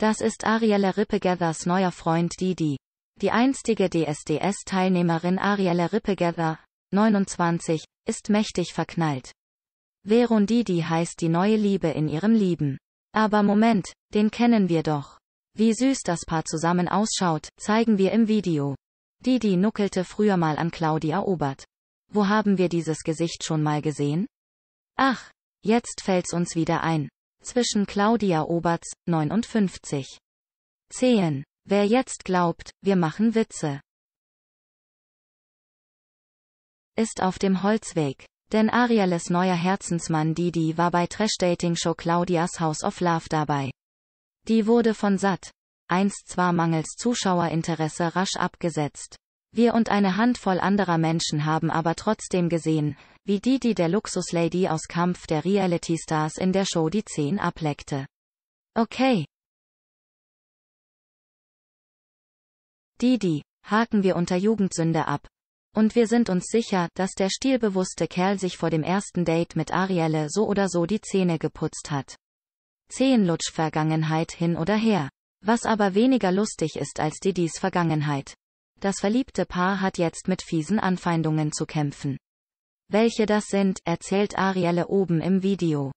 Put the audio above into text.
Das ist Ariella Rippegathers neuer Freund Didi. Die einstige DSDS-Teilnehmerin Ariella Rippegather, 29, ist mächtig verknallt. Verun Didi heißt die neue Liebe in ihrem Lieben. Aber Moment, den kennen wir doch. Wie süß das Paar zusammen ausschaut, zeigen wir im Video. Didi nuckelte früher mal an Claudia Obert. Wo haben wir dieses Gesicht schon mal gesehen? Ach, jetzt fällt's uns wieder ein zwischen Claudia Oberts, 59. 10. Wer jetzt glaubt, wir machen Witze. Ist auf dem Holzweg. Denn Arieles neuer Herzensmann Didi war bei Trash-Dating-Show Claudias House of Love dabei. Die wurde von satt. 1 zwar mangels Zuschauerinteresse rasch abgesetzt. Wir und eine Handvoll anderer Menschen haben aber trotzdem gesehen, wie Didi der Luxuslady aus Kampf der Reality Stars in der Show die Zehen ableckte. Okay. Didi, haken wir unter Jugendsünde ab. Und wir sind uns sicher, dass der stilbewusste Kerl sich vor dem ersten Date mit Arielle so oder so die Zähne geputzt hat. Zehenlutsch-Vergangenheit hin oder her. Was aber weniger lustig ist als Didis Vergangenheit. Das verliebte Paar hat jetzt mit fiesen Anfeindungen zu kämpfen. Welche das sind, erzählt Arielle oben im Video.